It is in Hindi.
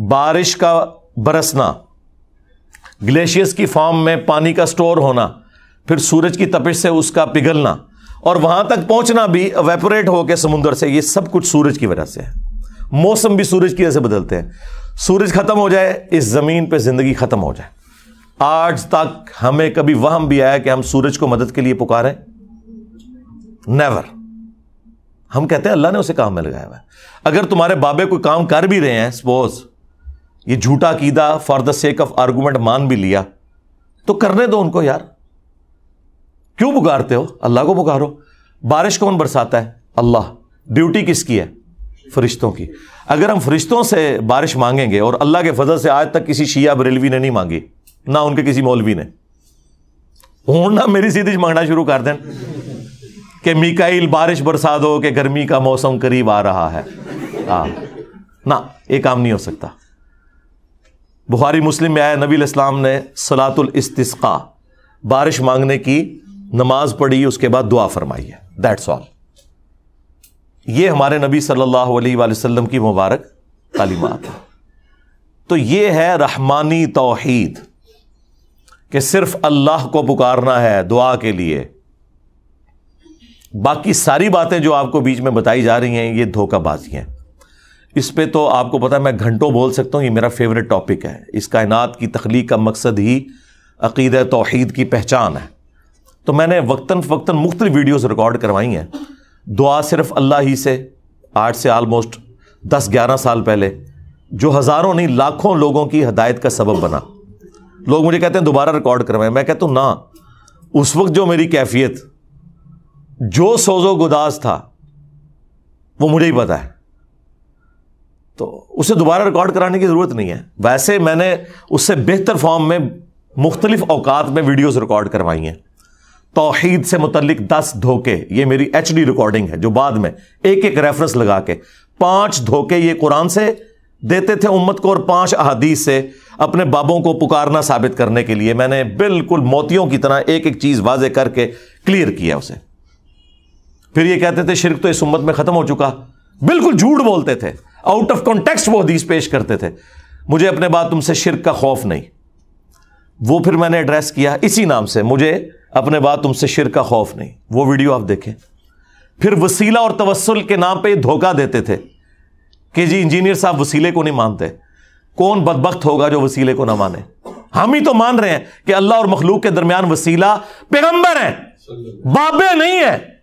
बारिश का बरसना ग्लेशियर्स की फॉर्म में पानी का स्टोर होना फिर सूरज की तपिश से उसका पिघलना और वहां तक पहुंचना भी वेपोरेट होकर समुद्र से ये सब कुछ सूरज की वजह से है मौसम भी सूरज की वजह से बदलते हैं सूरज खत्म हो जाए इस जमीन पर जिंदगी खत्म हो जाए आज तक हमें कभी वहम भी आया कि हम सूरज को मदद के लिए पुकारें नेवर हम कहते हैं अल्लाह ने उसे काम में लगाया हुआ है अगर तुम्हारे बाबे कोई काम कर भी रहे हैं सपोज ये झूठा कीदा for the sake of argument मान भी लिया तो करने दो उनको यार क्यों पुकारते हो अल्लाह को पुकारो बारिश कौन बरसाता है अल्लाह ड्यूटी किसकी है फरिश्तों की अगर हम फरिश्तों से बारिश मांगेंगे और अल्लाह के फजल से आज तक किसी शिया बरेलवी ने नहीं मांगी ना उनके किसी मौलवी ने हूं ना मेरी सीधी मांगना शुरू कर दें कि मिकाइल बारिश बरसा दो कि गर्मी का मौसम करीब आ रहा है आ, हाँ। ना ये काम नहीं हो सकता बुखारी मुस्लिम में आया नबी इस्लाम ने सलातुल इस्तिस्का बारिश मांगने की नमाज पढ़ी उसके बाद दुआ फरमाई है दैट्स ऑल ये हमारे नबी सल्लल्लाहु अलैहि वसल्लम की मुबारक तालीमत है तो ये है रहमानी तोहीद कि सिर्फ अल्लाह को पुकारना है दुआ के लिए बाकी सारी बातें जो आपको बीच में बताई जा रही हैं ये धोखाबाजी हैं इस पर तो आपको पता है मैं घंटों बोल सकता हूँ ये मेरा फेवरेट टॉपिक है इस कायनात की तख्लीक का मकसद ही अकीद तोहद की पहचान है तो मैंने वक्ता फ़वक्ता मुख्त वीडियोज़ रिकॉर्ड करवाई हैं दुआ सिर्फ अल्लाह ही से आज से आलमोस्ट दस ग्यारह साल पहले जो हज़ारों नहीं लाखों लोगों की हदायत का सबब बना लोग मुझे कहते हैं दोबारा रिकॉर्ड करवाएं मैं कहता हूँ ना उस वक्त जो मेरी कैफियत जो सोजो गुदास था वो मुझे ही पता है उसे दोबारा रिकॉर्ड कराने की ज़रूरत नहीं है वैसे मैंने उससे बेहतर फॉर्म में मुख्तलिफ अवकात में वीडियोज़ रिकॉर्ड करवाई हैं तोहहीद से मुतलिक दस धोखे ये मेरी एच डी रिकॉर्डिंग है जो बाद में एक एक रेफरेंस लगा के पांच धोखे ये कुरान से देते थे उम्मत को और पांच अहदीस से अपने बाबों को पुकारना साबित करने के लिए मैंने बिल्कुल मोतियों की तरह एक एक चीज़ वाजे करके क्लियर किया उसे फिर ये कहते थे शिरक तो इस उम्मत में ख़त्म हो चुका बिल्कुल झूठ बोलते थे आउट ऑफ कॉन्टेक्स्ट वो हदीस पेश करते थे मुझे अपने बाद तुमसे शिरक का खौफ नहीं वो फिर मैंने एड्रेस किया इसी नाम से मुझे अपने बाद तुमसे शिर का खौफ नहीं वो वीडियो आप देखें फिर वसीला और तवसल के नाम पर धोखा देते थे कि जी इंजीनियर साहब वसीले को नहीं मानते कौन बदबक होगा जो वसीले को ना माने हम ही तो मान रहे हैं कि अल्लाह और मखलूक के दरमियान वसीला पैगंबर है बाबे नहीं है